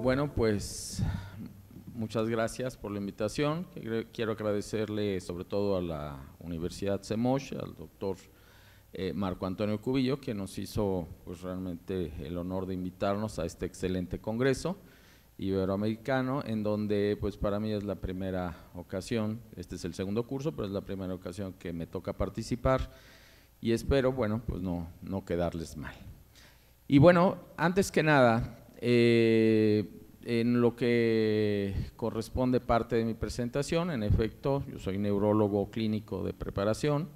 Bueno, pues muchas gracias por la invitación. Quiero agradecerle sobre todo a la Universidad CEMOSH, al doctor eh, Marco Antonio Cubillo, que nos hizo pues, realmente el honor de invitarnos a este excelente congreso iberoamericano, en donde pues para mí es la primera ocasión, este es el segundo curso, pero es la primera ocasión que me toca participar y espero, bueno, pues no, no quedarles mal. Y bueno, antes que nada, eh, en lo que corresponde parte de mi presentación, en efecto, yo soy neurólogo clínico de preparación.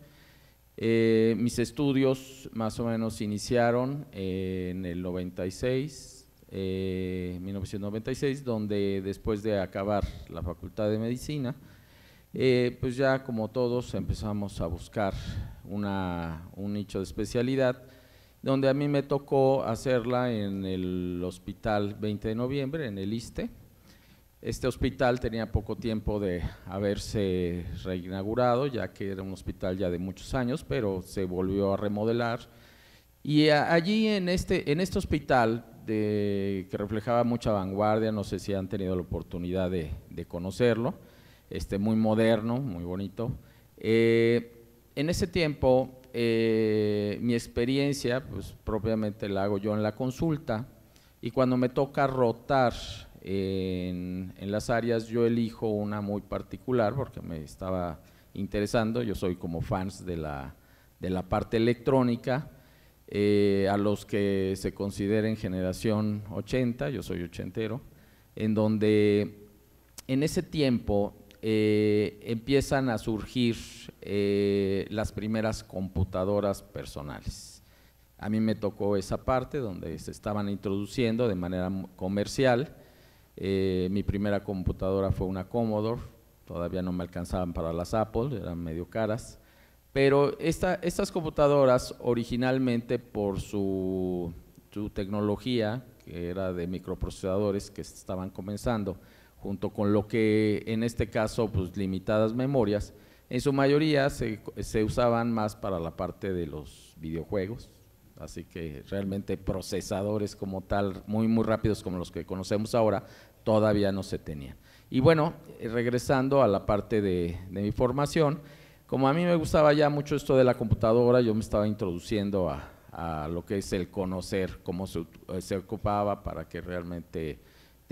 Eh, mis estudios más o menos iniciaron eh, en el 96, 1996, donde después de acabar la Facultad de Medicina, pues ya como todos empezamos a buscar un nicho de especialidad donde a mí me tocó hacerla en el hospital 20 de noviembre, en el ISTE. Este hospital tenía poco tiempo de haberse reinaugurado, ya que era un hospital ya de muchos años, pero se volvió a remodelar. Y allí en este, en este hospital, que reflejaba mucha vanguardia, no sé si han tenido la oportunidad de, conocerlo, este, muy moderno, muy bonito, eh, en ese tiempo eh, mi experiencia, pues propiamente la hago yo en la consulta, y cuando me toca rotar en, las áreas, yo elijo una muy particular porque me estaba interesando, yo soy como fans de la, de la parte electrónica, eh, a los que se consideren generación 80, yo soy ochentero, en donde en ese tiempo eh, empiezan a surgir eh, las primeras computadoras personales. A mí me tocó esa parte donde se estaban introduciendo de manera comercial. Eh, mi primera computadora fue una Commodore, todavía no me alcanzaban para las Apple, eran medio caras. Pero estas computadoras originalmente por su, su tecnología, que era de microprocesadores que estaban comenzando, junto con lo que en este caso, pues limitadas memorias, en su mayoría se, usaban más para la parte de los videojuegos, así que realmente procesadores como tal, muy, muy rápidos como los que conocemos ahora, todavía no se tenían. Y bueno, eh, regresando a la parte de, mi formación, como a mí me gustaba ya mucho esto de la computadora, yo me estaba introduciendo a, lo que es el conocer, cómo se eh, ocupaba para que realmente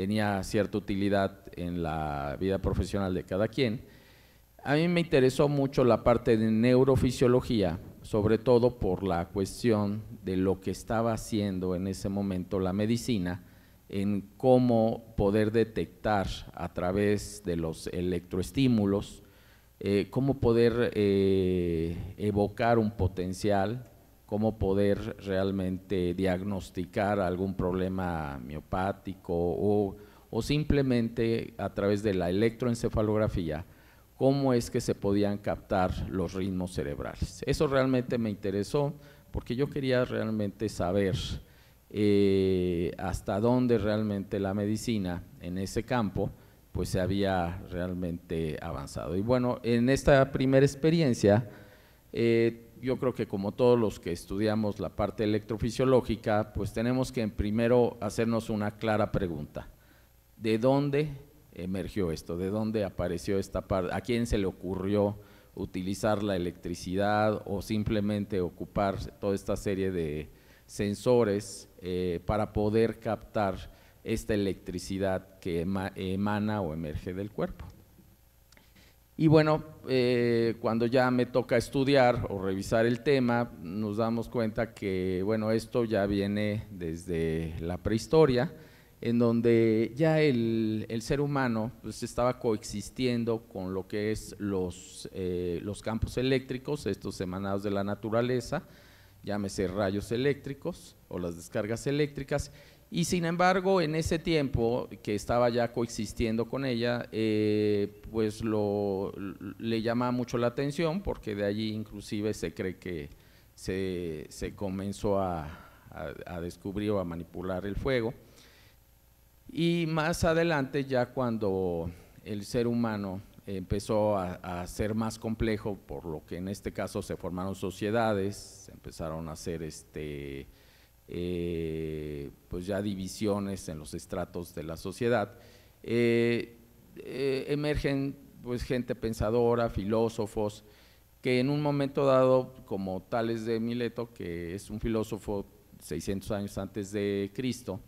tenía cierta utilidad en la vida profesional de cada quien. A mí me interesó mucho la parte de neurofisiología, sobre todo por la cuestión de lo que estaba haciendo en ese momento la medicina, en cómo poder detectar a través de los electroestímulos, eh, cómo poder eh, evocar un potencial cómo poder realmente diagnosticar algún problema miopático o, simplemente a través de la electroencefalografía, cómo es que se podían captar los ritmos cerebrales. Eso realmente me interesó porque yo quería realmente saber eh, hasta dónde realmente la medicina en ese campo pues se había realmente avanzado. Y bueno, en esta primera experiencia eh, yo creo que como todos los que estudiamos la parte electrofisiológica, pues tenemos que primero hacernos una clara pregunta. ¿De dónde emergió esto? ¿De dónde apareció esta parte? ¿A quién se le ocurrió utilizar la electricidad o simplemente ocupar toda esta serie de sensores eh, para poder captar esta electricidad que emana o emerge del cuerpo? Y bueno, eh, cuando ya me toca estudiar o revisar el tema, nos damos cuenta que, bueno, esto ya viene desde la prehistoria, en donde ya el, ser humano pues, estaba coexistiendo con lo que es los, eh, los campos eléctricos, estos emanados de la naturaleza, llámese rayos eléctricos o las descargas eléctricas, y sin embargo, en ese tiempo que estaba ya coexistiendo con ella, eh, pues lo, le llama mucho la atención porque de allí inclusive se cree que se, comenzó a, descubrir o a manipular el fuego. Y más adelante, ya cuando el ser humano empezó a, a ser más complejo, por lo que en este caso se formaron sociedades, se empezaron a hacer este, eh, pues ya divisiones en los estratos de la sociedad, eh, eh, emergen pues gente pensadora, filósofos, que en un momento dado, como Tales de Mileto, que es un filósofo 600 años antes de Cristo,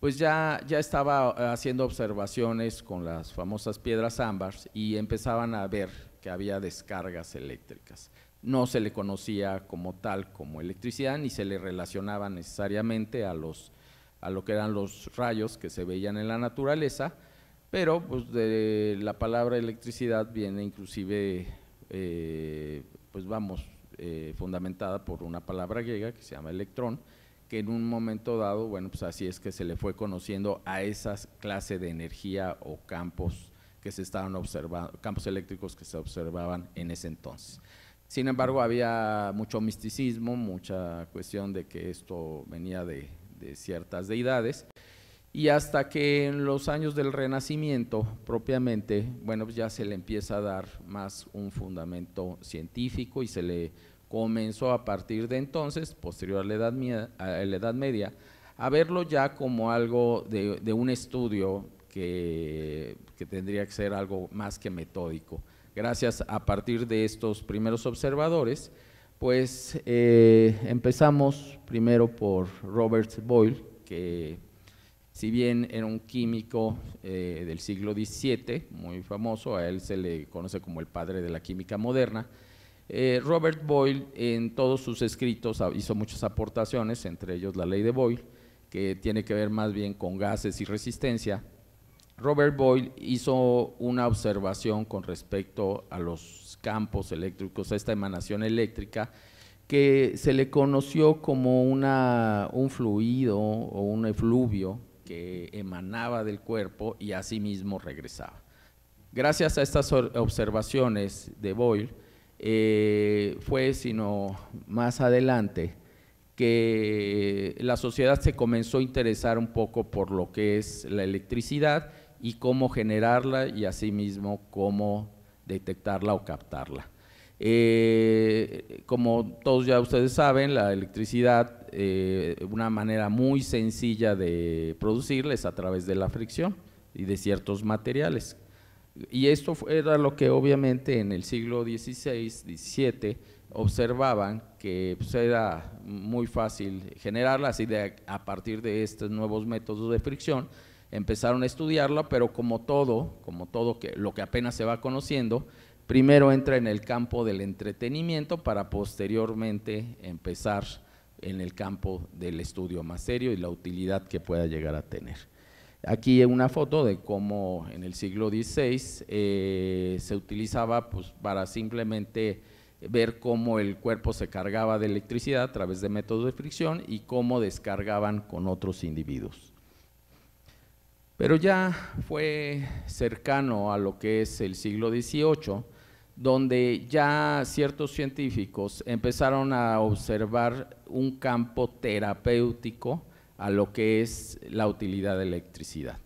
pues ya, ya estaba haciendo observaciones con las famosas piedras ámbar y empezaban a ver que había descargas eléctricas no se le conocía como tal, como electricidad, ni se le relacionaba necesariamente a, los, a lo que eran los rayos que se veían en la naturaleza, pero pues, la palabra electricidad viene inclusive, eh, pues vamos, eh, fundamentada por una palabra griega que se llama electrón, que en un momento dado, bueno, pues así es que se le fue conociendo a esa clase de energía o campos que se estaban observando, campos eléctricos que se observaban en ese entonces. Sin embargo, había mucho misticismo, mucha cuestión de que esto venía de, ciertas deidades. Y hasta que en los años del Renacimiento, propiamente, bueno, pues ya se le empieza a dar más un fundamento científico y se le comenzó a partir de entonces, posterior a la Edad, Media, a edad media a verlo ya como algo de, un estudio que, tendría que ser algo más que metódico gracias a partir de estos primeros observadores, pues eh, empezamos primero por Robert Boyle, que si bien era un químico eh, del siglo XVII, muy famoso, a él se le conoce como el padre de la química moderna, eh, Robert Boyle en todos sus escritos ah, hizo muchas aportaciones, entre ellos la ley de Boyle, que tiene que ver más bien con gases y resistencia, Robert Boyle hizo una observación con respecto a los campos eléctricos, a esta emanación eléctrica, que se le conoció como un fluido o un efluvio que emanaba del cuerpo y asimismo regresaba. Gracias a estas observaciones de Boyle, eh, fue sino más adelante que la sociedad se comenzó a interesar un poco por lo que es la electricidad y cómo generarla y asimismo cómo detectarla o captarla. Eh, como todos ya ustedes saben, la electricidad, eh, una manera muy sencilla de producirla es a través de la fricción y de ciertos materiales. Y esto era lo que obviamente en el siglo XVI, XVII observaban que pues, era muy fácil generarla así de, a partir de estos nuevos métodos de fricción empezaron a estudiarla, pero como todo, como todo lo que apenas se va conociendo, primero entra en el campo del entretenimiento para posteriormente empezar en el campo del estudio más serio y la utilidad que pueda llegar a tener. Aquí una foto de cómo en el siglo XVI eh, se utilizaba pues, para simplemente ver cómo el cuerpo se cargaba de electricidad a través de métodos de fricción y cómo descargaban con otros individuos. Pero ya fue cercano a lo que es el siglo XVIII, donde ya ciertos científicos empezaron a observar un campo terapéutico a lo que es la utilidad de electricidad.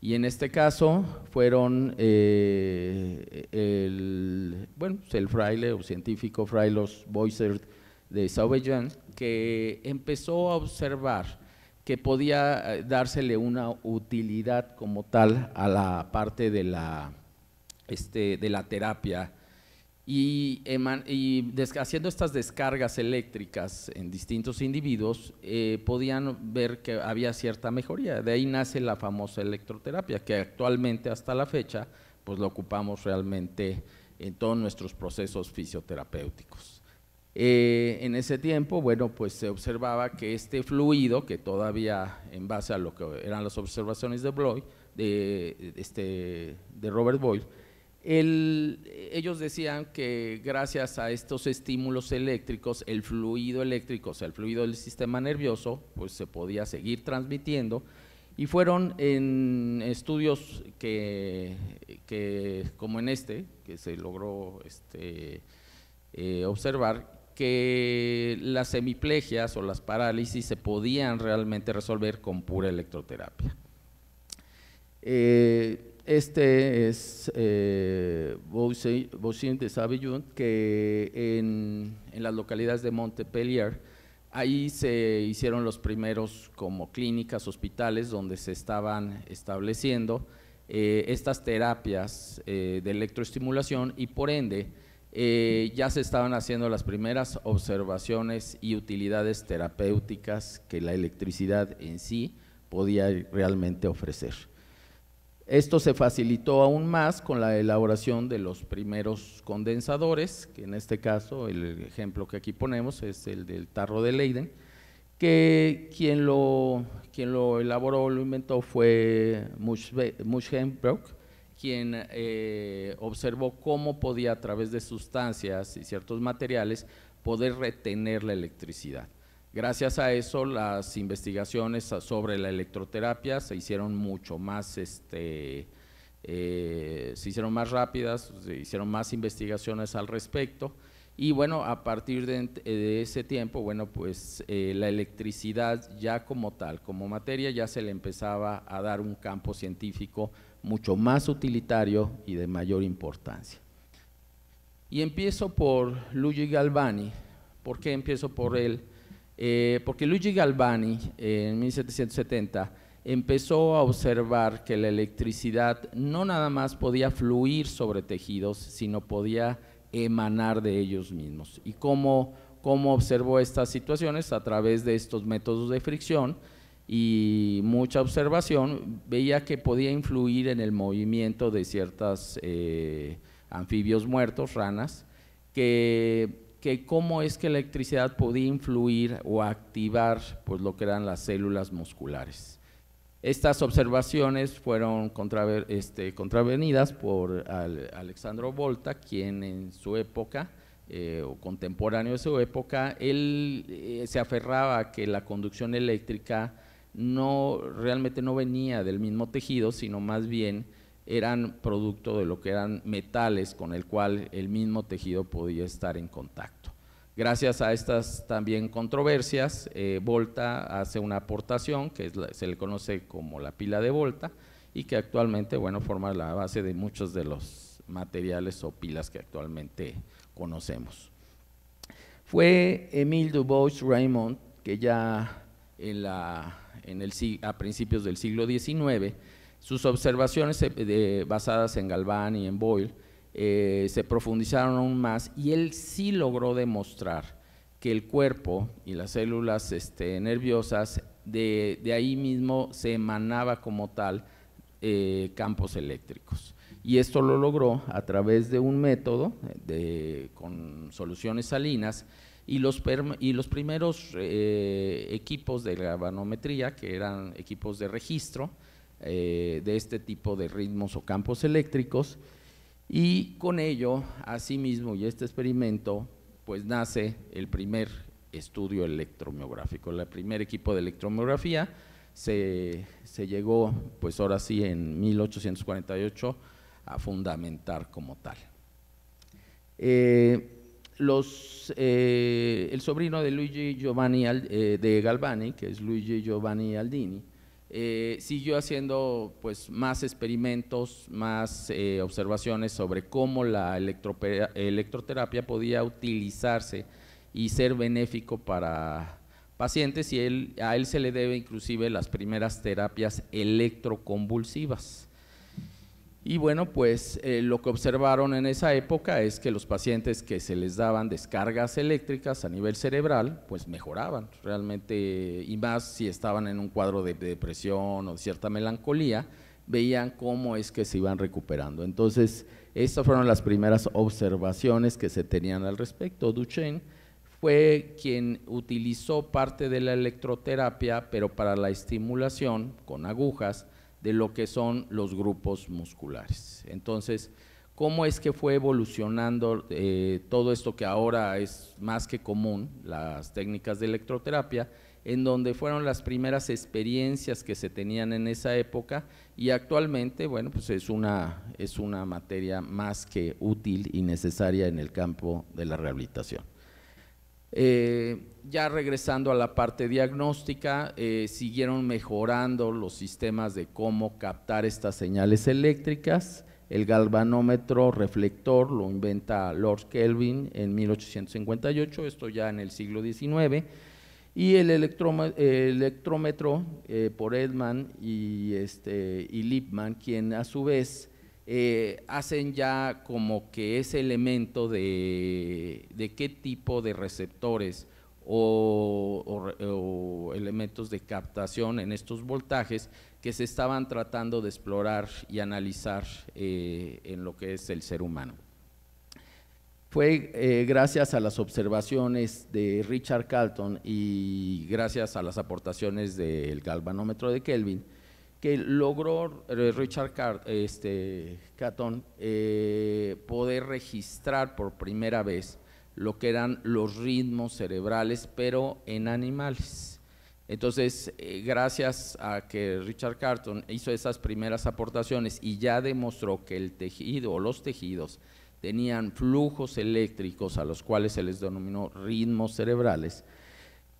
Y en este caso fueron eh, el, bueno, pues el fraile o científico Frailos Boisert de Sauvignon, que empezó a observar que podía eh, dársele una utilidad como tal a la parte de la, este, terapia. Y, haciendo estas descargas eléctricas en distintos individuos, eh, podían ver que había cierta mejoría. De ahí nace la famosa electroterapia, que actualmente hasta la fecha, pues lo ocupamos realmente en todos nuestros procesos fisioterapéuticos. Eh, en ese tiempo, bueno, pues se observaba que este fluido, que todavía en base a lo que eran las observaciones de Bloy, de, este, de Robert Boyle, ellos decían que gracias a estos estímulos eléctricos, el fluido eléctrico, o sea, el fluido del sistema nervioso, pues se podía seguir transmitiendo. Y fueron en estudios que, como en este, que se logró este, eh, observar, que las hemiplegias o las parálisis se podían realmente resolver con pura electroterapia. Eh, este es eh, de Savillon, que en, las localidades de Montpellier, ahí se hicieron los primeros como clínicas, hospitales, donde se estaban estableciendo eh, estas terapias eh, de electroestimulación y por ende, eh, ya se estaban haciendo las primeras observaciones y utilidades terapéuticas que la electricidad en sí podía realmente ofrecer. Esto se facilitó aún más con la elaboración de los primeros condensadores, que en este caso el ejemplo que aquí ponemos es el del tarro de Leiden, que quien lo, quien lo elaboró, lo inventó fue Muschenbrock, quien eh, observó cómo podía a través de sustancias y ciertos materiales poder retener la electricidad. Gracias a eso las investigaciones sobre la electroterapia se hicieron mucho más, este, eh, se hicieron más rápidas, se hicieron más investigaciones al respecto. Y bueno, a partir de, ese tiempo, bueno, pues eh, la electricidad ya como tal, como materia, ya se le empezaba a dar un campo científico mucho más utilitario y de mayor importancia. Y empiezo por Luigi Galvani. ¿Por qué empiezo por él? Eh, porque Luigi Galvani en 1770 empezó a observar que la electricidad no nada más podía fluir sobre tejidos, sino podía emanar de ellos mismos. ¿Y cómo, cómo observó estas situaciones? A través de estos métodos de fricción, y mucha observación, veía que podía influir en el movimiento de ciertos eh, anfibios muertos, ranas, que, cómo es que la electricidad podía influir o activar pues, lo que eran las células musculares. Estas observaciones fueron este, contravenidas por Alexandro Volta, quien en su época eh, o contemporáneo de su época, él eh, se aferraba a que la conducción eléctrica no realmente no venía del mismo tejido, sino más bien eran producto de lo que eran metales con el cual el mismo tejido podía estar en contacto. Gracias a estas también controversias, eh, Volta hace una aportación que se le conoce como la pila de Volta y que actualmente bueno, forma la base de muchos de los materiales o pilas que actualmente conocemos. Fue emil dubois Raymond que ya en la a principios del siglo XIX. Sus observaciones eh, basadas en Galván y en Boyle eh, se profundizaron aún más y él sí logró demostrar que el cuerpo y las células este, nerviosas de, ahí mismo se emanaba como tal eh, campos eléctricos. Y esto lo logró a través de un método de, con soluciones salinas y los, y los primeros eh, equipos de gravanometría, que eran equipos de registro eh, de este tipo de ritmos o campos eléctricos, y con ello, asimismo, y este experimento, pues nace el primer estudio electromiográfico, el primer equipo de electromiografía, se, llegó, pues ahora sí, en 1848 a fundamentar como tal. Eh, eh, el sobrino de Luigi Giovanni eh, de Galvani, que es Luigi Giovanni Aldini, eh, siguió haciendo pues, más experimentos, más observaciones sobre cómo la electroterapia podía utilizarse y ser benéfico para pacientes y a él se le debe inclusive las primeras terapias electroconvulsivas. Y bueno, pues eh, lo que observaron en esa época es que los pacientes que se les daban descargas eléctricas a nivel cerebral, pues mejoraban realmente, y más si estaban en un cuadro de, depresión o cierta melancolía, veían cómo es que se iban recuperando. Entonces, estas fueron las primeras observaciones que se tenían al respecto. Duchenne fue quien utilizó parte de la electroterapia, pero para la estimulación con agujas, de lo que son los grupos musculares. Entonces, ¿cómo es que fue evolucionando eh, todo esto que ahora es más que común, las técnicas de electroterapia? en donde fueron las primeras experiencias que se tenían en esa época y actualmente, bueno, pues es una materia más que útil y necesaria en el campo de la rehabilitación. Eh, ya regresando a la parte diagnóstica, eh, siguieron mejorando los sistemas de cómo captar estas señales eléctricas. El galvanómetro reflector lo inventa Lord Kelvin en 1858, esto ya en el siglo XIX. Y el electrómetro eh, por Edman y, este, y quien a su vez eh, hacen ya como que ese elemento de, qué tipo de receptores o, elementos de captación en estos voltajes que se estaban tratando de explorar y analizar eh, en lo que es el ser humano. Fue eh, gracias a las observaciones de Richard Carlton y gracias a las aportaciones del galvanómetro de Kelvin que logró eh, Richard Carton este, eh, poder registrar por primera vez lo que eran los ritmos cerebrales, pero en animales. Entonces, eh, gracias a que Richard Carton hizo esas primeras aportaciones y ya demostró que el tejido o los tejidos tenían flujos eléctricos a los cuales se les denominó ritmos cerebrales,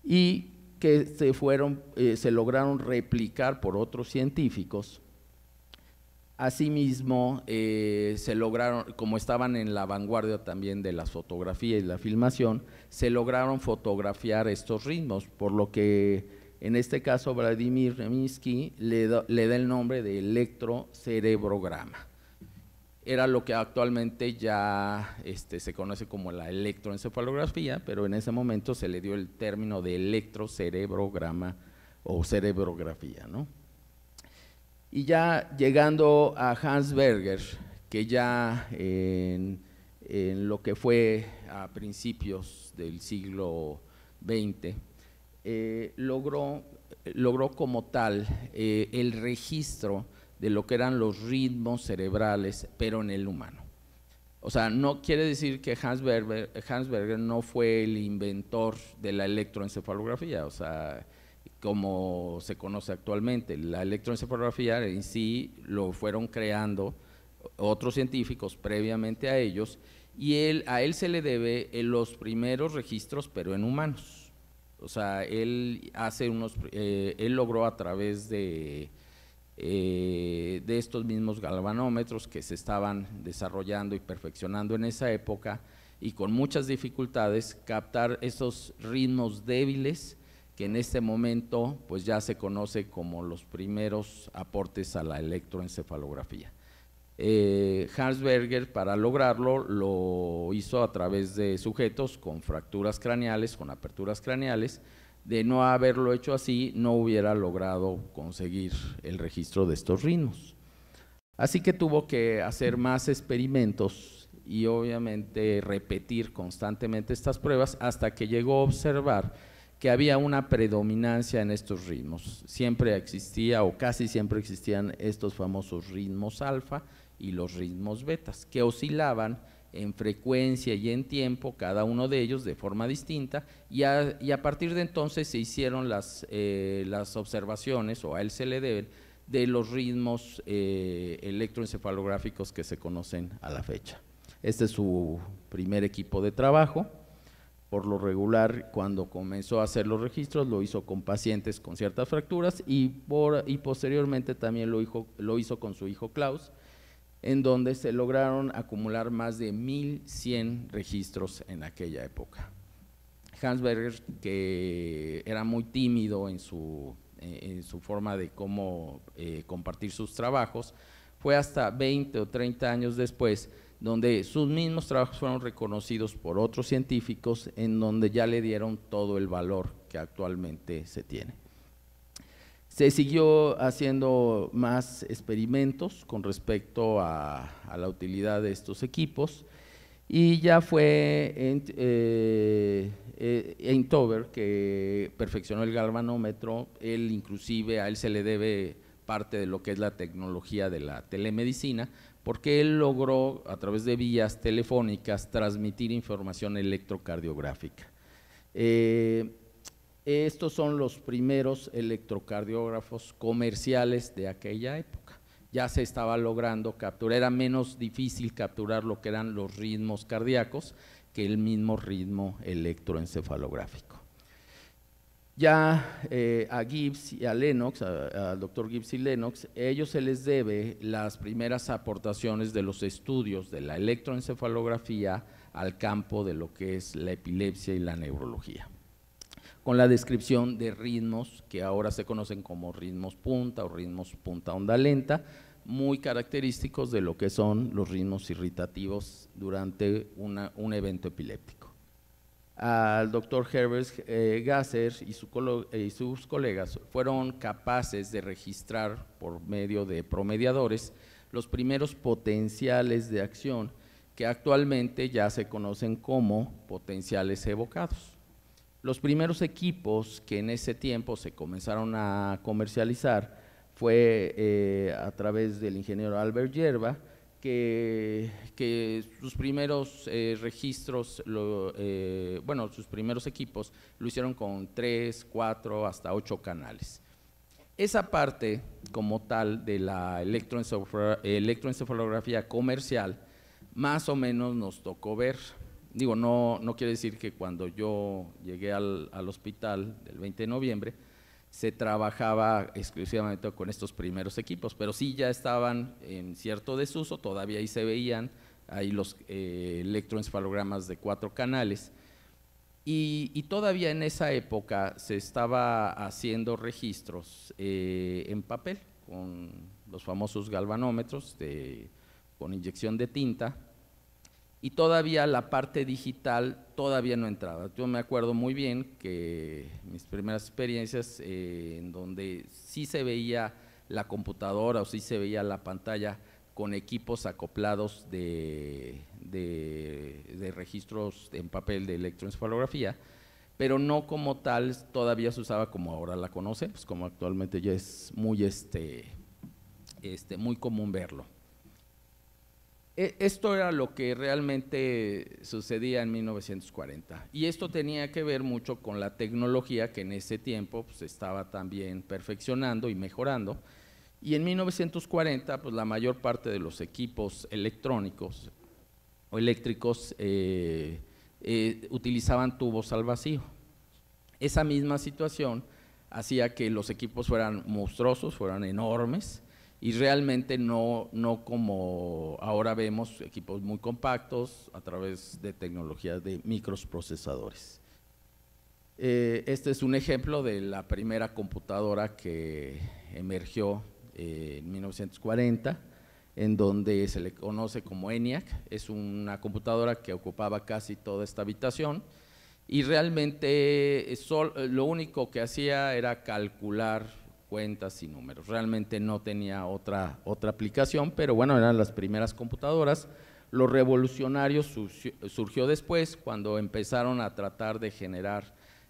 y que se, fueron, eh, se lograron replicar por otros científicos. Asimismo, eh, se lograron, como estaban en la vanguardia también de la fotografía y la filmación, se lograron fotografiar estos ritmos, por lo que en este caso Vladimir Reminsky le, le da el nombre de electrocerebrograma era lo que actualmente ya este, se conoce como la electroencefalografía, pero en ese momento se le dio el término de electrocerebrograma o cerebrografía. ¿no? Y ya llegando a Hans Berger, que ya en, lo que fue a principios del siglo XX, eh, logró, logró como tal eh, el registro de lo que eran los ritmos cerebrales, pero en el humano. O sea, no quiere decir que Hans Berger, no fue el inventor de la electroencefalografía, o sea, como se conoce actualmente. La electroencefalografía en sí lo fueron creando otros científicos previamente a ellos y él, a él se le debe los primeros registros, pero en humanos. O sea, él hace unos, eh, él logró a través de eh, de estos mismos galvanómetros que se estaban desarrollando y perfeccionando en esa época y con muchas dificultades captar esos ritmos débiles que en este momento pues ya se conoce como los primeros aportes a la electroencefalografía. Eh, Berger para lograrlo lo hizo a través de sujetos con fracturas craneales, con aperturas craneales, de no haberlo hecho así, no hubiera logrado conseguir el registro de estos ritmos. Así que tuvo que hacer más experimentos y obviamente repetir constantemente estas pruebas hasta que llegó a observar que había una predominancia en estos ritmos. Siempre existía o casi siempre existían estos famosos ritmos alfa y los ritmos betas, que oscilaban en frecuencia y en tiempo, cada uno de ellos de forma distinta, y a, partir de entonces se hicieron las, eh, las, observaciones, o a él se le deben, de los ritmos eh, electroencefalográficos que se conocen a la fecha. Este es su primer equipo de trabajo. Por lo regular, cuando comenzó a hacer los registros, lo hizo con pacientes con ciertas fracturas y, por, y posteriormente también lo, lo hizo con su hijo Klaus en donde se lograron acumular más de 1.100 registros en aquella época. Hans Berger, que era muy tímido en su, eh, forma de cómo eh, compartir sus trabajos, fue hasta 20 o 30 años después donde sus mismos trabajos fueron reconocidos por otros científicos, en donde ya le dieron todo el valor que actualmente se tiene. Se siguió haciendo más experimentos con respecto a, la utilidad de estos equipos y ya fue eh, eh que perfeccionó el galvanómetro, él inclusive a él se le debe parte de lo que es la tecnología de la telemedicina, porque él logró a través de vías telefónicas transmitir información electrocardiográfica. Eh, estos son los primeros electrocardiógrafos comerciales de aquella época. Ya se estaba logrando capturar, era menos difícil capturar lo que eran los ritmos cardíacos que el mismo ritmo electroencefalográfico. Ya eh, a Gibbs y a Lennox, al doctor Gibbs y Lennox, ellos se les debe las primeras aportaciones de los estudios de la electroencefalografía al campo de lo que es la epilepsia y la neurología con la descripción de ritmos que ahora se conocen como ritmos punta o ritmos punta onda lenta, muy característicos de lo que son los ritmos irritativos durante un evento epiléptico. Al doctor Herbert eh, Gasser eh, y sus colegas fueron capaces de registrar por medio de promediadores los primeros potenciales de acción que actualmente ya se conocen como potenciales evocados. Los primeros equipos que en ese tiempo se comenzaron a comercializar fue eh, a través del ingeniero Albert Yerba, que, sus primeros eh, registros, eh, bueno, sus primeros equipos lo hicieron con tres, cuatro, hasta ocho canales. Esa parte como tal de la electroencefalografía comercial, más o menos nos tocó ver digo, no, no quiere decir que cuando yo llegué al, hospital del 20 de noviembre, se trabajaba exclusivamente con estos primeros equipos, pero sí ya estaban en cierto desuso, todavía ahí se veían ahí los eh, electroencefalogramas de cuatro canales. Y, todavía en esa época se estaba haciendo registros eh, en papel con los famosos galvanómetros con inyección de tinta y todavía la parte digital todavía no entraba. Yo me acuerdo muy bien que mis primeras experiencias eh, en donde sí se veía la computadora o sí se veía la pantalla con equipos acoplados de, registros en papel de electroencefalografía, pero no como tal todavía se usaba como ahora la pues como actualmente ya es muy, este, este, muy común verlo. E, esto era lo que realmente sucedía en 1940 y esto tenía que ver mucho con la tecnología que en ese tiempo se pues, estaba también perfeccionando y mejorando y en 1940 pues la mayor parte de los equipos electrónicos o eléctricos eh, eh, utilizaban tubos al vacío. Esa misma situación hacía que los equipos fueran monstruosos, fueran enormes y realmente no, no como ahora vemos equipos muy compactos a través de tecnologías de microprocesadores. Eh, este es un ejemplo de la primera computadora que emergió eh, en 1940, en donde se le conoce como ENIAC. Es una computadora que ocupaba casi toda esta habitación y realmente eh, lo único que hacía era calcular cuentas y números. Realmente no tenía otra, otra aplicación, pero bueno, eran las primeras computadoras. Lo revolucionario surgió, después cuando empezaron a tratar de generar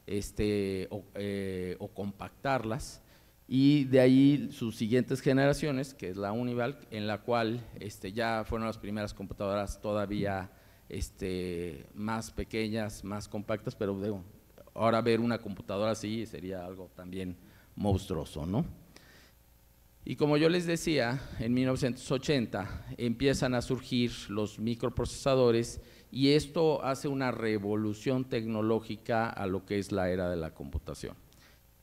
este, eh, o, compactarlas y de ahí sus siguientes generaciones, que es la Unival, en la cual este, ya fueron las primeras computadoras todavía este, más pequeñas, más compactas, pero ahora ver una computadora así sería algo también monstruoso, ¿no? Y como yo les decía, en 1980 empiezan a surgir los microprocesadores y esto hace una revolución tecnológica a lo que es la era de la computación.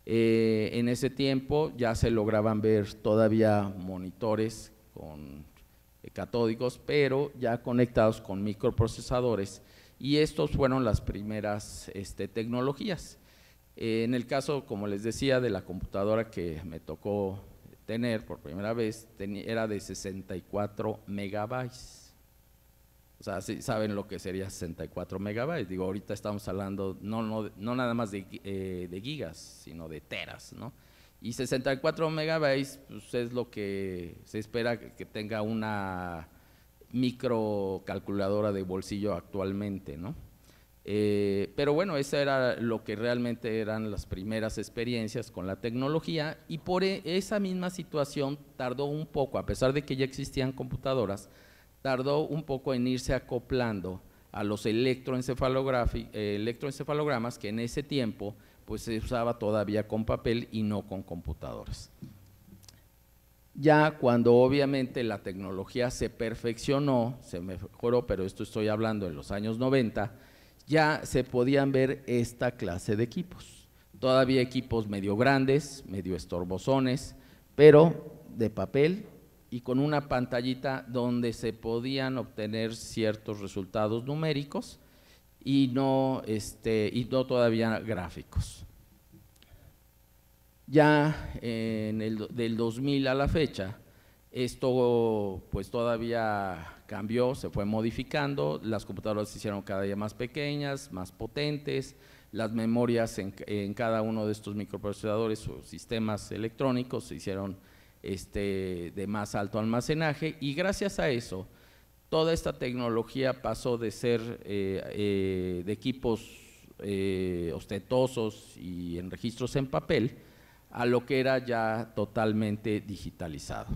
Eh, en ese tiempo ya se lograban ver todavía monitores con eh, catódicos, pero ya conectados con microprocesadores y estos fueron las primeras este, tecnologías. Eh, en el caso, como les decía, de la computadora que me tocó tener por primera vez, era de 64 megabytes. O sea, si saben lo que sería 64 megabytes. Digo, ahorita estamos hablando no, no, nada más eh, de, gigas, sino de teras, ¿no? Y 64 megabytes pues, es lo que se espera que tenga una microcalculadora de bolsillo actualmente, ¿no? Eh, pero bueno, esa era lo que realmente eran las primeras experiencias con la tecnología y por e, esa misma situación tardó un poco, a pesar de que ya existían computadoras, tardó un poco en irse acoplando a los eh, electroencefalogramas que en ese tiempo pues se usaba todavía con papel y no con computadoras. Ya cuando obviamente la tecnología se perfeccionó, se mejoró, pero esto estoy hablando en los años 90, ya se podían ver esta clase de equipos. Todavía equipos medio grandes, medio estorbosones, pero de papel y con una pantallita donde se podían obtener ciertos resultados numéricos y no, este, y no todavía gráficos. Ya en del 2000 a la fecha, esto pues todavía cambió, se fue modificando, las computadoras se hicieron cada día más pequeñas, más potentes, las memorias en, cada uno de estos microprocesadores o sistemas electrónicos se hicieron este, de más alto almacenaje y gracias a eso toda esta tecnología pasó de ser eh, eh, de equipos eh, ostentosos y en registros en papel a lo que era ya totalmente digitalizado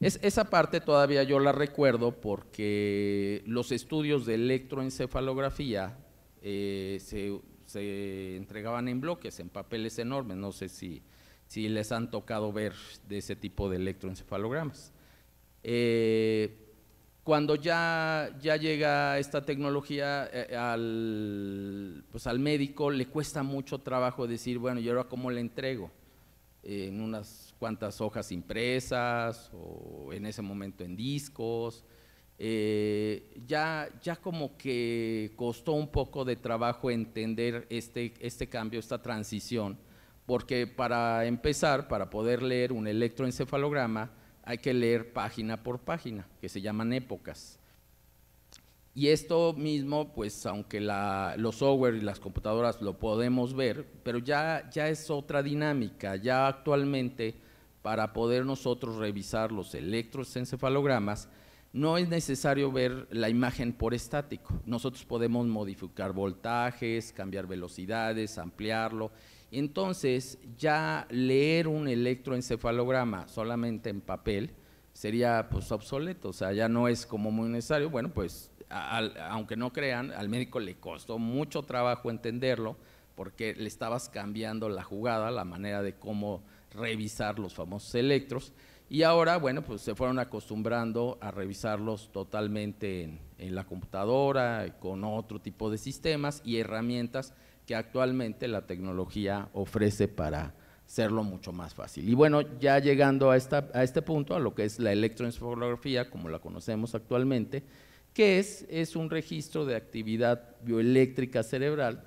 esa parte todavía yo la recuerdo porque los estudios de electroencefalografía eh, se, entregaban en bloques, en papeles enormes. No sé si, les han tocado ver de ese tipo de electroencefalogramas. Eh, cuando ya, llega esta tecnología eh, pues al, médico le cuesta mucho trabajo decir, bueno, ¿y ahora cómo le entrego? en unas cuantas hojas impresas o en ese momento en discos. Eh, ya, ya como que costó un poco de trabajo entender este, este cambio, esta transición, porque para empezar, para poder leer un electroencefalograma, hay que leer página por página, que se llaman épocas. Y esto mismo, pues aunque los software y las computadoras lo podemos ver, pero ya, ya es otra dinámica. Ya actualmente para poder nosotros revisar los electroencefalogramas, no es necesario ver la imagen por estático. Nosotros podemos modificar voltajes, cambiar velocidades, ampliarlo. Entonces, ya leer un electroencefalograma solamente en papel sería pues obsoleto, o sea, ya no es como muy necesario. Bueno, pues aunque no crean, al médico le costó mucho trabajo entenderlo porque le estabas cambiando la jugada, la manera de cómo revisar los famosos electros. Y ahora, bueno, pues se fueron acostumbrando a revisarlos totalmente en, la computadora, con otro tipo de sistemas y herramientas que actualmente la tecnología ofrece para hacerlo mucho más fácil. Y bueno, ya llegando a, esta, a este punto, a lo que es la electroencefalografía, como la conocemos actualmente, que es, es un registro de actividad bioeléctrica cerebral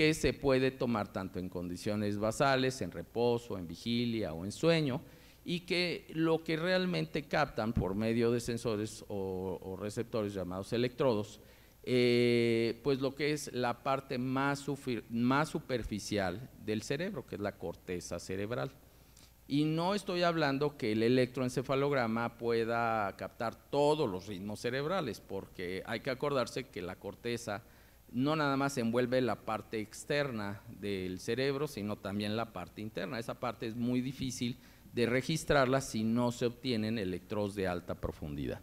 que se puede tomar tanto en condiciones basales, en reposo, en vigilia o en sueño, y que lo que realmente captan por medio de sensores o, receptores llamados electrodos, eh, pues lo que es la parte más, más superficial del cerebro, que es la corteza cerebral. Y no estoy hablando que el electroencefalograma pueda captar todos los ritmos cerebrales, porque hay que acordarse que la corteza no nada más envuelve la parte externa del cerebro, sino también la parte interna. Esa parte es muy difícil de registrarla si no se obtienen electrodos de alta profundidad.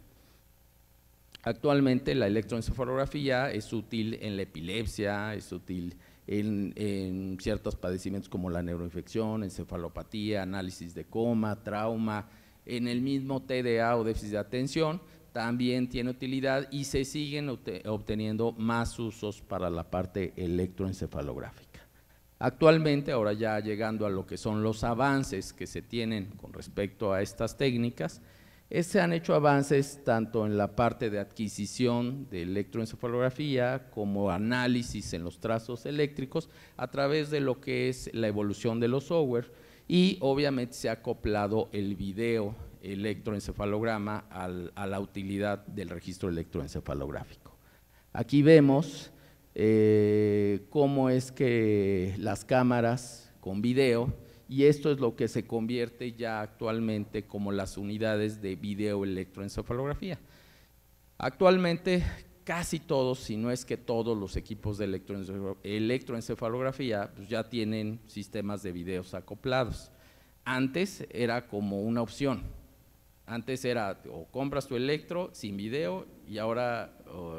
Actualmente la electroencefalografía es útil en la epilepsia, es útil en, en ciertos padecimientos como la neuroinfección, encefalopatía, análisis de coma, trauma, en el mismo TDA o déficit de atención, también tiene utilidad y se siguen obteniendo más usos para la parte electroencefalográfica. Actualmente, ahora ya llegando a lo que son los avances que se tienen con respecto a estas técnicas, eh, se han hecho avances tanto en la parte de adquisición de electroencefalografía como análisis en los trazos eléctricos a través de lo que es la evolución de los software y obviamente se ha acoplado el video electroencefalograma a la utilidad del registro electroencefalográfico. Aquí vemos eh, cómo es que las cámaras con video, y esto es lo que se convierte ya actualmente como las unidades de video electroencefalografía. Actualmente casi todos, si no es que todos los equipos de electroencefalografía pues ya tienen sistemas de videos acoplados. Antes era como una opción, antes era o compras tu electro sin video y ahora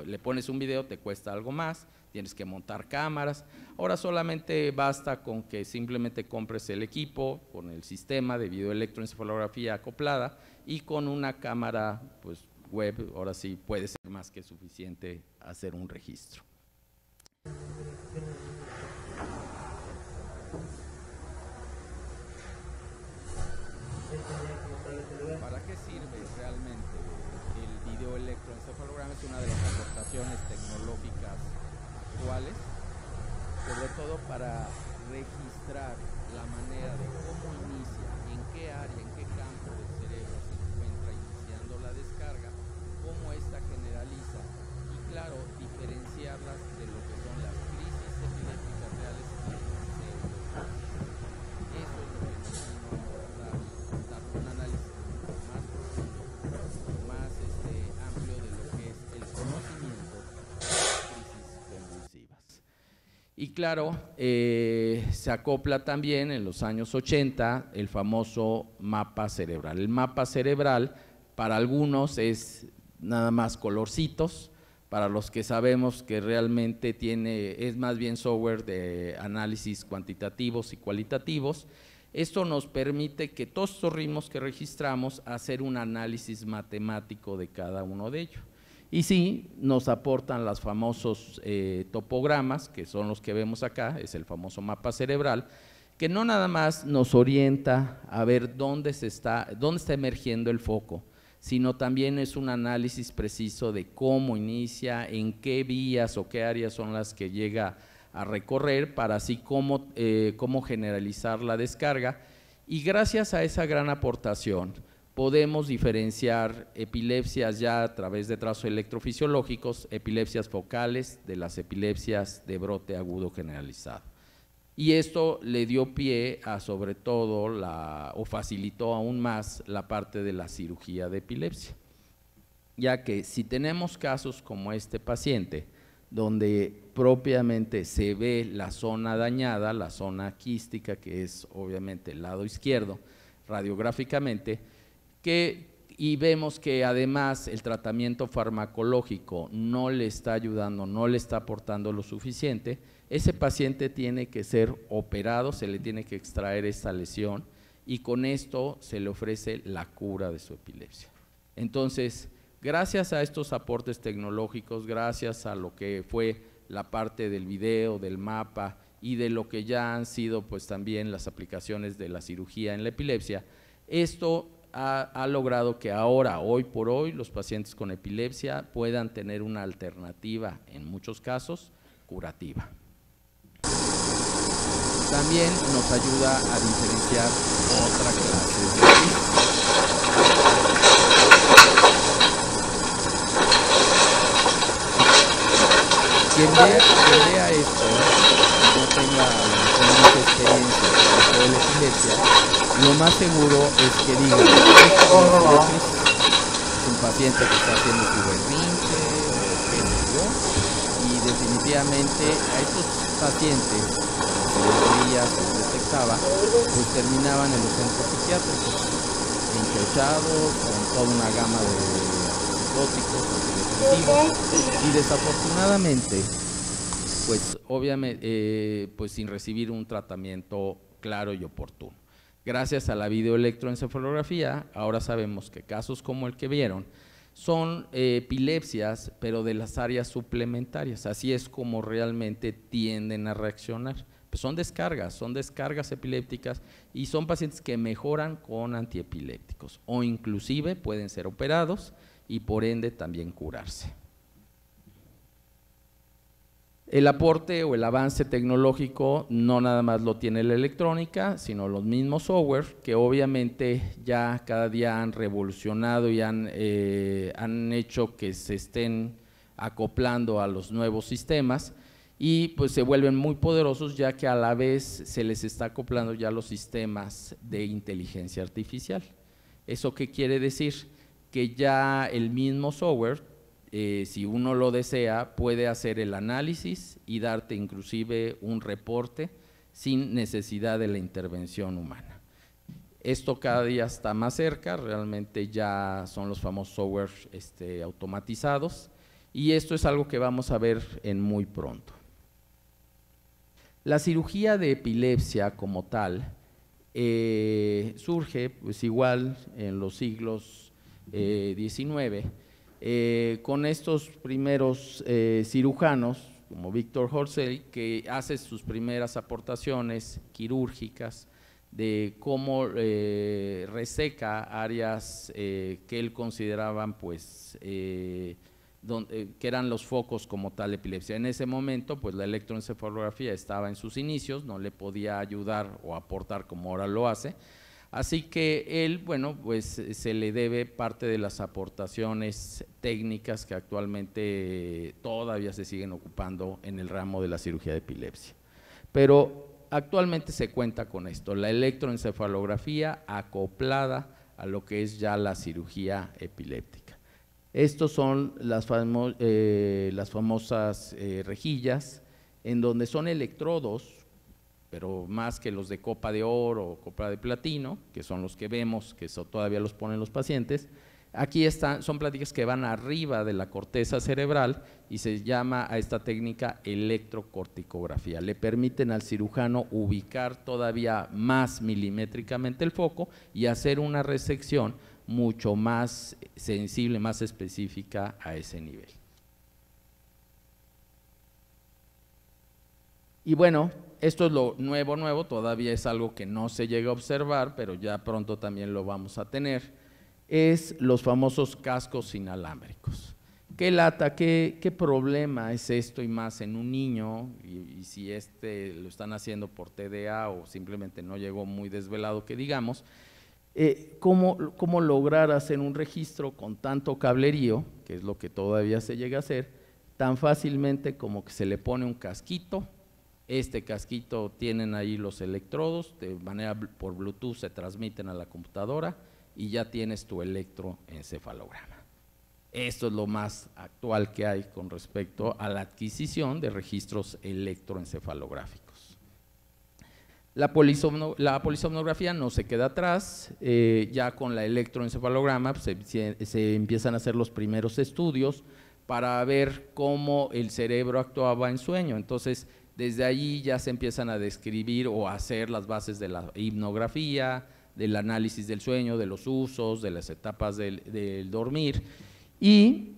le pones un video, te cuesta algo más, tienes que montar cámaras. Ahora solamente basta con que simplemente compres el equipo con el sistema de videoelectroencefalografía acoplada y con una cámara pues, web, ahora sí puede ser más que suficiente hacer un registro. es una de las aportaciones tecnológicas actuales, sobre todo para registrar la manera de cómo claro, eh, se acopla también en los años 80 el famoso mapa cerebral. El mapa cerebral para algunos es nada más colorcitos, para los que sabemos que realmente tiene, es más bien software de análisis cuantitativos y cualitativos. Esto nos permite que todos estos ritmos que registramos hacer un análisis matemático de cada uno de ellos. Y sí, nos aportan los famosos eh, topogramas, que son los que vemos acá, es el famoso mapa cerebral, que no nada más nos orienta a ver dónde, se está, dónde está emergiendo el foco, sino también es un análisis preciso de cómo inicia, en qué vías o qué áreas son las que llega a recorrer, para así cómo eh, generalizar la descarga. Y gracias a esa gran aportación, podemos diferenciar epilepsias ya a través de trazos electrofisiológicos, epilepsias focales de las epilepsias de brote agudo generalizado. Y esto le dio pie a sobre todo o facilitó aún más la parte de la cirugía de epilepsia, ya que si tenemos casos como este paciente, donde propiamente se ve la zona dañada, la zona quística, que es obviamente el lado izquierdo, radiográficamente, que, y vemos que además el tratamiento farmacológico no le está ayudando, no le está aportando lo suficiente, ese paciente tiene que ser operado, se le tiene que extraer esta lesión y con esto se le ofrece la cura de su epilepsia. Entonces, gracias a estos aportes tecnológicos, gracias a lo que fue la parte del video, del mapa y de lo que ya han sido pues también las aplicaciones de la cirugía en la epilepsia, esto ha, logrado que ahora, hoy por hoy, los pacientes con epilepsia puedan tener una alternativa, en muchos casos, curativa. También nos ayuda a diferenciar otra clase de vea esto, lo más seguro es que digan, es un paciente que está haciendo su berrinche o qué y definitivamente a estos pacientes, que veía, se detectaba, pues terminaban en los centros psiquiátricos, enchochados, con toda una gama de psicóticos, y desafortunadamente, pues obviamente, eh, pues sin recibir un tratamiento claro y oportuno. Gracias a la videoelectroencefalografía, ahora sabemos que casos como el que vieron son eh, epilepsias, pero de las áreas suplementarias. Así es como realmente tienden a reaccionar. Pues son descargas, son descargas epilépticas y son pacientes que mejoran con antiepilépticos o inclusive pueden ser operados y por ende también curarse. El aporte o el avance tecnológico no nada más lo tiene la electrónica, sino los mismos software que obviamente ya cada día han revolucionado y han, eh, han hecho que se estén acoplando a los nuevos sistemas y pues se vuelven muy poderosos ya que a la vez se les está acoplando ya los sistemas de inteligencia artificial. ¿Eso qué quiere decir? Que ya el mismo software eh, si uno lo desea, puede hacer el análisis y darte inclusive un reporte sin necesidad de la intervención humana. Esto cada día está más cerca, realmente ya son los famosos software este, automatizados y esto es algo que vamos a ver en muy pronto. La cirugía de epilepsia como tal eh, surge pues igual en los siglos XIX eh, eh, con estos primeros eh, cirujanos, como Víctor Horsell, que hace sus primeras aportaciones quirúrgicas de cómo eh, reseca áreas que él consideraban pues que eran los focos como tal epilepsia. En ese momento, pues la electroencefalografía estaba en sus inicios, no le podía ayudar o aportar como ahora lo hace, Así que él, bueno, pues eh, se le debe parte de las aportaciones técnicas que actualmente eh, todavía se siguen ocupando en el ramo de la cirugía de epilepsia. Pero actualmente se cuenta con esto, la electroencefalografía acoplada a lo que es ya la cirugía epiléptica. Estos son las, eh, famosas rejillas en donde son electrodos pero más que los de copa de oro o copa de platino, que son los que vemos, que todavía los ponen los pacientes, aquí están, son pláticas que van arriba de la corteza cerebral y se llama a esta técnica electrocorticografía. Le permiten al cirujano ubicar todavía más milimétricamente el foco y hacer una resección mucho más sensible, más específica a ese nivel. Y bueno, esto es lo nuevo, nuevo, todavía es algo que no se llega a observar, pero ya pronto también lo vamos a tener, es los famosos cascos inalámbricos. ¿Qué lata, qué, problema es esto y más en un niño? Y, si este lo están haciendo por TDA o simplemente no llegó muy desvelado, que digamos, eh, ¿cómo, ¿cómo, lograr hacer un registro con tanto cablerío, que es lo que todavía se llega a hacer, tan fácilmente como que se le pone un casquito este casquito tienen ahí los electrodos, de manera por Bluetooth se transmiten a la computadora y ya tienes tu electroencefalograma. Esto es lo más actual que hay con respecto a la adquisición de registros electroencefalográficos. La, polisomnografía no se queda atrás, eh, ya con la electroencefalograma se, se empiezan a hacer los primeros estudios para ver cómo el cerebro actuaba en sueño. Entonces, desde allí ya se empiezan a describir o hacer las bases de la hipnografía, del análisis del sueño, de los usos, de las etapas del, dormir. Y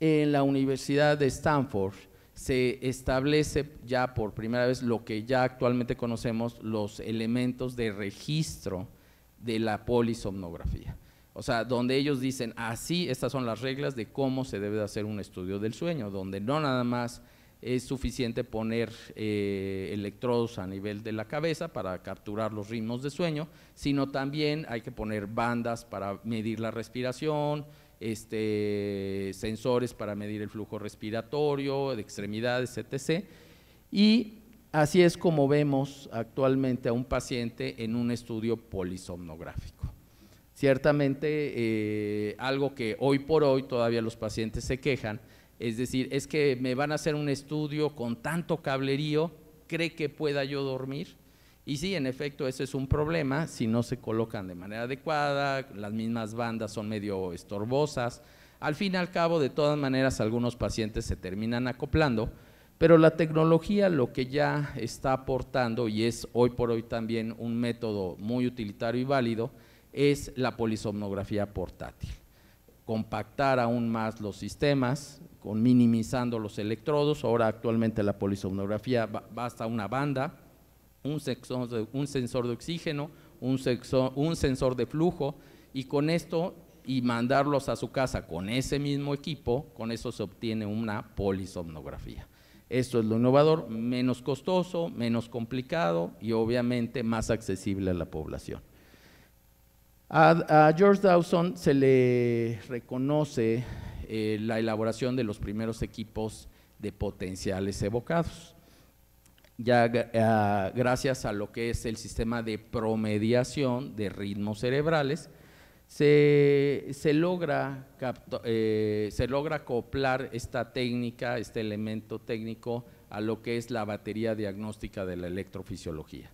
en la Universidad de Stanford se establece ya por primera vez lo que ya actualmente conocemos los elementos de registro de la polisomnografía. O sea, donde ellos dicen, así, ah, estas son las reglas de cómo se debe hacer un estudio del sueño, donde no nada más es suficiente poner eh, electrodos a nivel de la cabeza para capturar los ritmos de sueño, sino también hay que poner bandas para medir la respiración, este, sensores para medir el flujo respiratorio, de extremidades, etc. Y así es como vemos actualmente a un paciente en un estudio polisomnográfico. Ciertamente, eh, algo que hoy por hoy todavía los pacientes se quejan, es decir, es que me van a hacer un estudio con tanto cablerío, ¿cree que pueda yo dormir? Y sí, en efecto, ese es un problema si no se colocan de manera adecuada, las mismas bandas son medio estorbosas. Al fin y al cabo, de todas maneras, algunos pacientes se terminan acoplando, pero la tecnología lo que ya está aportando, y es hoy por hoy también un método muy utilitario y válido, es la polisomnografía portátil. Compactar aún más los sistemas, con minimizando los electrodos. Ahora actualmente la polisomnografía basta una banda, un sensor de, oxígeno, un, sensor de flujo y con esto y mandarlos a su casa con ese mismo equipo, con eso se obtiene una polisomnografía. Esto es lo innovador, menos costoso, menos complicado y obviamente más accesible a la población. a George Dawson se le reconoce eh, la elaboración de los primeros equipos de potenciales evocados. Ya ah, gracias a lo que es el sistema de promediación de ritmos cerebrales, se, logra eh, se, logra, acoplar esta técnica, este elemento técnico, a lo que es la batería diagnóstica de la electrofisiología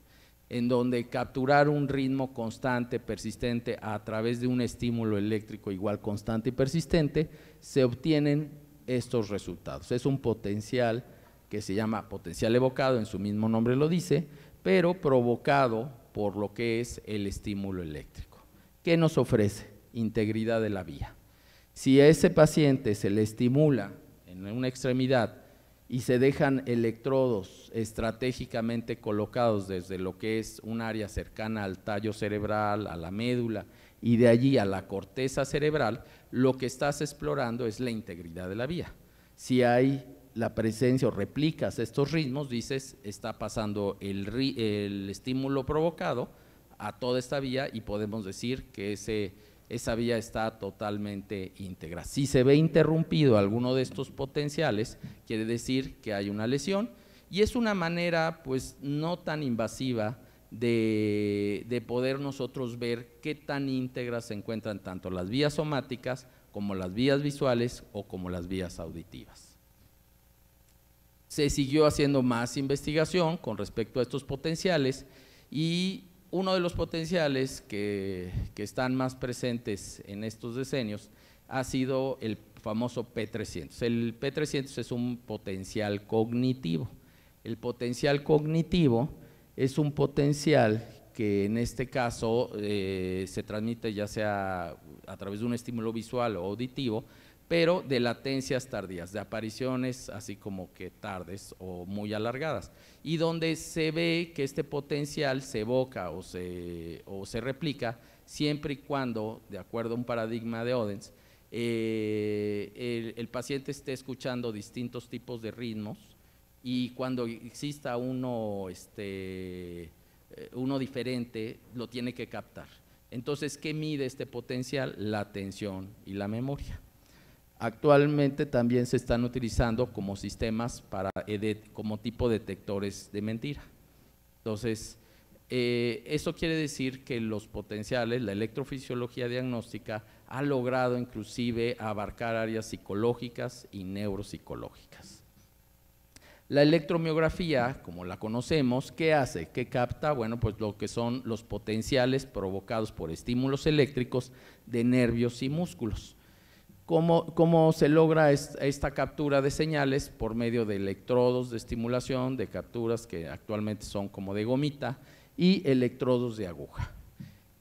en donde capturar un ritmo constante, persistente, a través de un estímulo eléctrico igual constante y persistente, se obtienen estos resultados. Es un potencial que se llama potencial evocado, en su mismo nombre lo dice, pero provocado por lo que es el estímulo eléctrico. ¿Qué nos ofrece? Integridad de la vía. Si a ese paciente se le estimula en una extremidad y se dejan electrodos estratégicamente colocados desde lo que es un área cercana al tallo cerebral, a la médula y de allí a la corteza cerebral, lo que estás explorando es la integridad de la vía. Si hay la presencia o replicas estos ritmos, dices, está pasando el, el estímulo provocado a toda esta vía y podemos decir que ese esa vía está totalmente íntegra. Si se ve interrumpido alguno de estos potenciales, quiere decir que hay una lesión y es una manera pues no tan invasiva de, poder nosotros ver qué tan íntegras se encuentran tanto las vías somáticas como las vías visuales o como las vías auditivas. Se siguió haciendo más investigación con respecto a estos potenciales y uno de los potenciales que, están más presentes en estos diseños ha sido el famoso P300. El P300 es un potencial cognitivo. El potencial cognitivo es un potencial que en este caso eh, se transmite ya sea a través de un estímulo visual o auditivo pero de latencias tardías, de apariciones así como que tardes o muy alargadas, y donde se ve que este potencial se evoca o se, replica siempre y cuando, de acuerdo a un paradigma de Odens, eh, el, paciente esté escuchando distintos tipos de ritmos y cuando exista uno, este, eh, uno diferente, lo tiene que captar. Entonces, ¿qué mide este potencial? La atención y la memoria. Actualmente también se están utilizando como sistemas para como tipo detectores de mentira. Entonces, eh, eso quiere decir que los potenciales, la electrofisiología diagnóstica ha logrado inclusive abarcar áreas psicológicas y neuropsicológicas. La electromiografía, como la conocemos, ¿qué hace? ¿Qué capta? Bueno, pues lo que son los potenciales provocados por estímulos eléctricos de nervios y músculos. ¿Cómo, se logra esta captura de señales? Por medio de electrodos de estimulación, de capturas que actualmente son como de gomita y electrodos de aguja.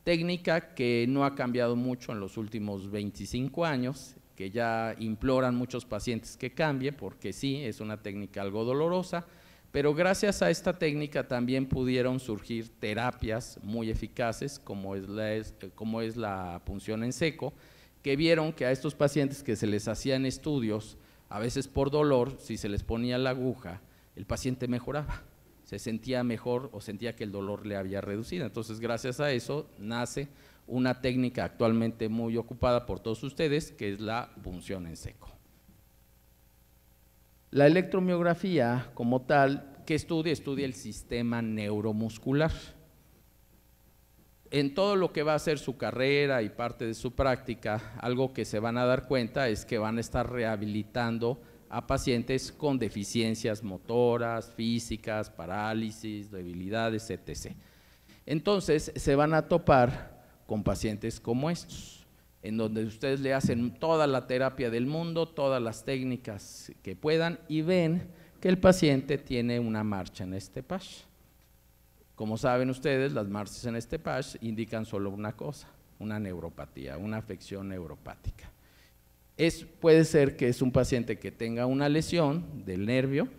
Técnica que no ha cambiado mucho en los últimos 25 años, que ya imploran muchos pacientes que cambie, porque sí, es una técnica algo dolorosa, pero gracias a esta técnica también pudieron surgir terapias muy eficaces, como como es la punción en seco, que vieron que a estos pacientes que se les hacían estudios, a veces por dolor, si se les ponía la aguja, el paciente mejoraba, se sentía mejor o sentía que el dolor le había reducido. Entonces, gracias a eso nace una técnica actualmente muy ocupada por todos ustedes, que es la punción en seco. La electromiografía como tal, ¿qué estudia? Estudia el sistema neuromuscular en todo lo que va a ser su carrera y parte de su práctica, algo que se van a dar cuenta es que van a estar rehabilitando a pacientes con deficiencias motoras, físicas, parálisis, debilidades, etc. Entonces, se van a topar con pacientes como estos, en donde ustedes le hacen toda la terapia del mundo, todas las técnicas que puedan y ven que el paciente tiene una marcha en este paso. Como saben ustedes, las marchas en este patch indican solo una cosa, una neuropatía, una afección neuropática. Es, puede ser que es un paciente que tenga una lesión del nervio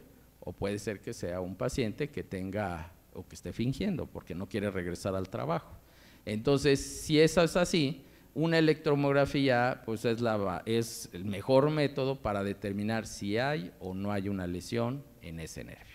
o puede ser que sea un paciente que tenga o que esté fingiendo porque no quiere regresar al trabajo. Entonces, si eso es así, una electromografía pues es, la, es el mejor método para determinar si hay o no hay una lesión en ese nervio.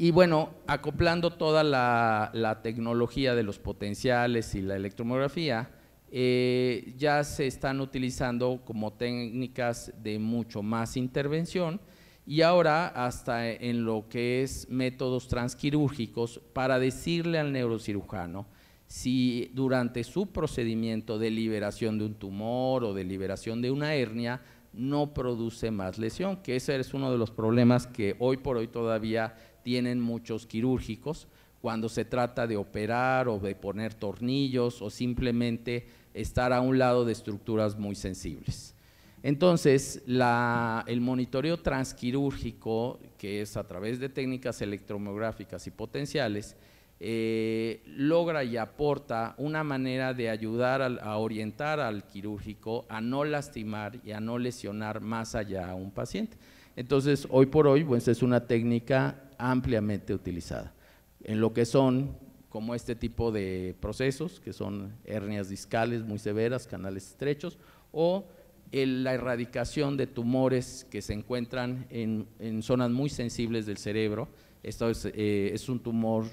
Y bueno, acoplando toda la, tecnología de los potenciales y la electromografía, eh, ya se están utilizando como técnicas de mucho más intervención y ahora hasta en lo que es métodos transquirúrgicos para decirle al neurocirujano si durante su procedimiento de liberación de un tumor o de liberación de una hernia no produce más lesión, que ese es uno de los problemas que hoy por hoy todavía tienen muchos quirúrgicos cuando se trata de operar o de poner tornillos o simplemente estar a un lado de estructuras muy sensibles. Entonces, el monitoreo transquirúrgico, que es a través de técnicas electromográficas y potenciales, eh, logra y aporta una manera de ayudar a, orientar al quirúrgico a no lastimar y a no lesionar más allá a un paciente. Entonces, hoy por hoy, pues es una técnica ampliamente utilizada en lo que son como este tipo de procesos, que son hernias discales muy severas, canales estrechos, o la erradicación de tumores que se encuentran en, zonas muy sensibles del cerebro. Esto es, eh, un tumor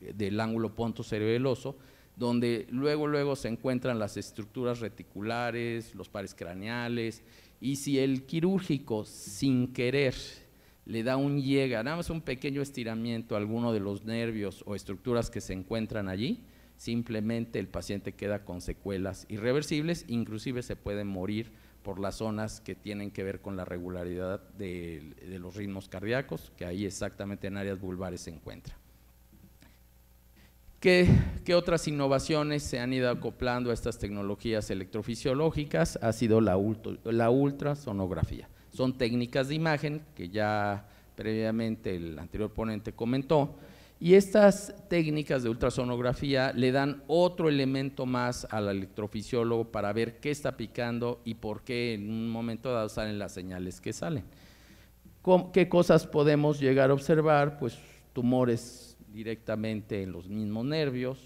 del ángulo cerebeloso donde luego, luego se encuentran las estructuras reticulares, los pares craneales, y si el quirúrgico sin querer le da un llega, nada más un pequeño estiramiento a alguno de los nervios o estructuras que se encuentran allí, simplemente el paciente queda con secuelas irreversibles, inclusive se puede morir por las zonas que tienen que ver con la regularidad de, los ritmos cardíacos, que ahí exactamente en áreas vulvares se encuentra. ¿Qué, otras innovaciones se han ido acoplando a estas tecnologías electrofisiológicas? Ha sido la, ultra, la ultrasonografía. Son técnicas de imagen que ya previamente el anterior ponente comentó. Y estas técnicas de ultrasonografía le dan otro elemento más al electrofisiólogo para ver qué está picando y por qué en un momento dado salen las señales que salen. ¿Qué cosas podemos llegar a observar? Pues tumores directamente en los mismos nervios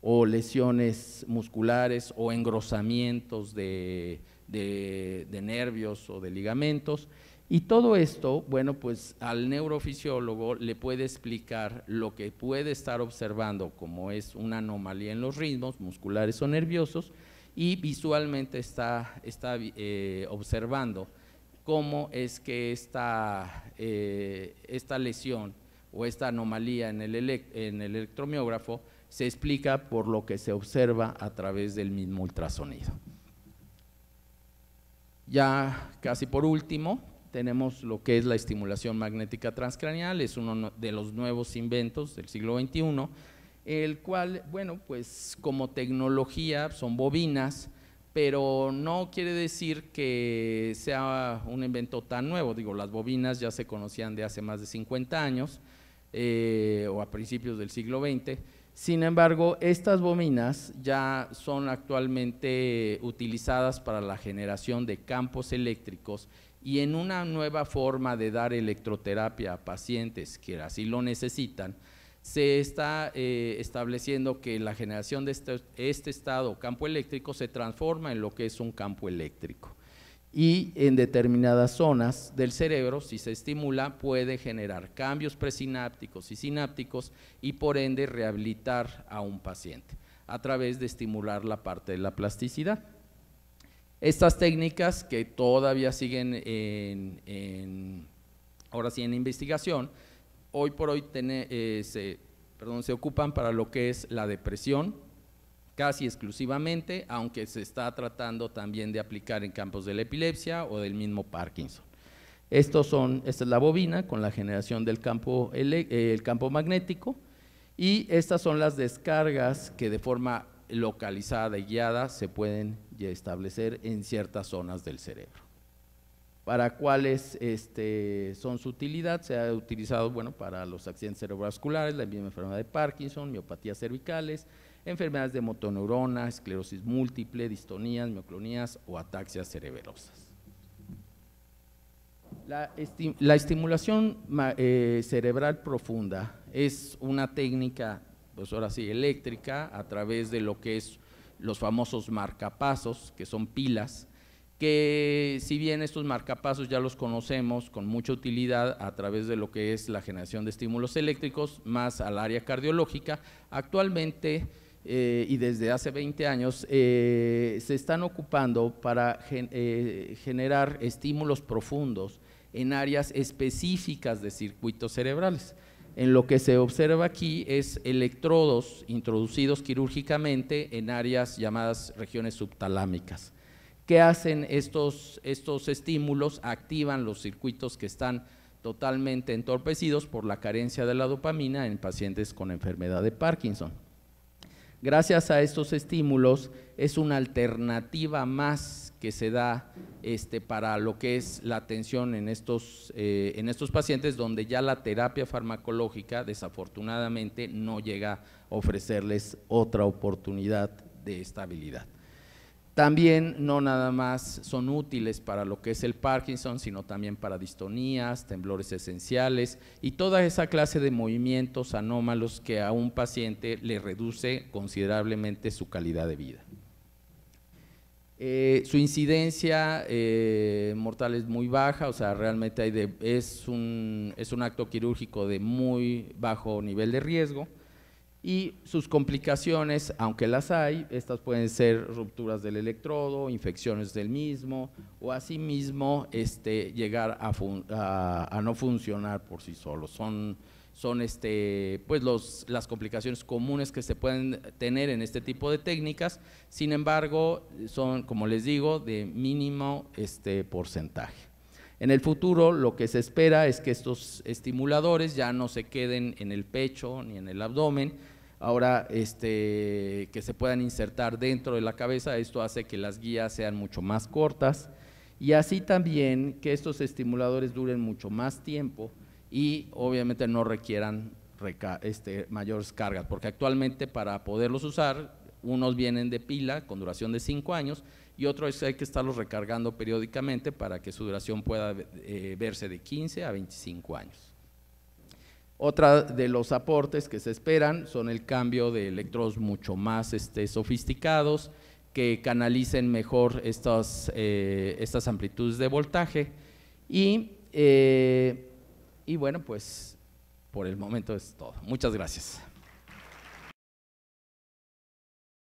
o lesiones musculares o engrosamientos de, de, nervios o de ligamentos. Y todo esto, bueno, pues al neurofisiólogo le puede explicar lo que puede estar observando, como es una anomalía en los ritmos musculares o nerviosos, y visualmente está, eh, observando cómo es que esta, eh, esta lesión o esta anomalía en el, en el electromiógrafo se explica por lo que se observa a través del mismo ultrasonido. Ya casi por último, tenemos lo que es la estimulación magnética transcraneal, es uno de los nuevos inventos del siglo XXI, el cual, bueno, pues como tecnología son bobinas, pero no quiere decir que sea un invento tan nuevo, digo, las bobinas ya se conocían de hace más de 50 años eh, o a principios del siglo XX, sin embargo, estas bobinas ya son actualmente utilizadas para la generación de campos eléctricos y en una nueva forma de dar electroterapia a pacientes que así lo necesitan, se está eh, estableciendo que la generación de este, este estado campo eléctrico se transforma en lo que es un campo eléctrico y en determinadas zonas del cerebro, si se estimula, puede generar cambios presinápticos y sinápticos y por ende rehabilitar a un paciente a través de estimular la parte de la plasticidad. Estas técnicas que todavía siguen en, ahora sí en investigación, hoy por hoy eh, se ocupan para lo que es la depresión, casi exclusivamente, aunque se está tratando también de aplicar en campos de la epilepsia o del mismo Parkinson. Estos son, esta es la bobina con la generación del campo, eh, campo magnético y estas son las descargas que de forma localizada y guiada se pueden establecer en ciertas zonas del cerebro. Para cuáles este, son su utilidad, se ha utilizado bueno, para los accidentes cerebrovasculares, la enfermedad de Parkinson, miopatías cervicales, enfermedades de motoneurona, esclerosis múltiple, distonías, mioclonías o ataxias cerebrosas. La, estimulación eh, cerebral profunda es una técnica, pues ahora sí, eléctrica a través de lo que es los famosos marcapasos, que son pilas, que si bien estos marcapasos ya los conocemos con mucha utilidad a través de lo que es la generación de estímulos eléctricos más al área cardiológica, actualmente eh, y desde hace 20 años eh, se están ocupando para eh, generar estímulos profundos en áreas específicas de circuitos cerebrales. En lo que se observa aquí es electrodos introducidos quirúrgicamente en áreas llamadas regiones subtalámicas. ¿Qué hacen estos, estos estímulos? Activan los circuitos que están totalmente entorpecidos por la carencia de la dopamina en pacientes con enfermedad de Parkinson gracias a estos estímulos es una alternativa más que se da este, para lo que es la atención en estos, eh, en estos pacientes donde ya la terapia farmacológica desafortunadamente no llega a ofrecerles otra oportunidad de estabilidad. También no nada más son útiles para lo que es el Parkinson, sino también para distonías, temblores esenciales y toda esa clase de movimientos anómalos que a un paciente le reduce considerablemente su calidad de vida. Eh, su incidencia eh, mortal es muy baja, o sea, realmente es, un, es un acto quirúrgico de muy bajo nivel de riesgo y sus complicaciones, aunque las hay, estas pueden ser rupturas del electrodo, infecciones del mismo o asimismo este, llegar a, no funcionar por sí solo. Son, son este, pues las complicaciones comunes que se pueden tener en este tipo de técnicas, sin embargo, son, como les digo, de mínimo este, porcentaje. En el futuro lo que se espera es que estos estimuladores ya no se queden en el pecho ni en el abdomen, ahora este, que se puedan insertar dentro de la cabeza, esto hace que las guías sean mucho más cortas y así también que estos estimuladores duren mucho más tiempo y obviamente no requieran este, mayores cargas, porque actualmente para poderlos usar, unos vienen de pila con duración de 5 años y otros hay que estarlos recargando periódicamente para que su duración pueda eh, verse de 15 a 25 años. Otra de los aportes que se esperan son el cambio de electrodos mucho más este, sofisticados, que canalicen mejor estas, eh, amplitudes de voltaje. Y, eh, y bueno, pues por el momento es todo. Muchas gracias.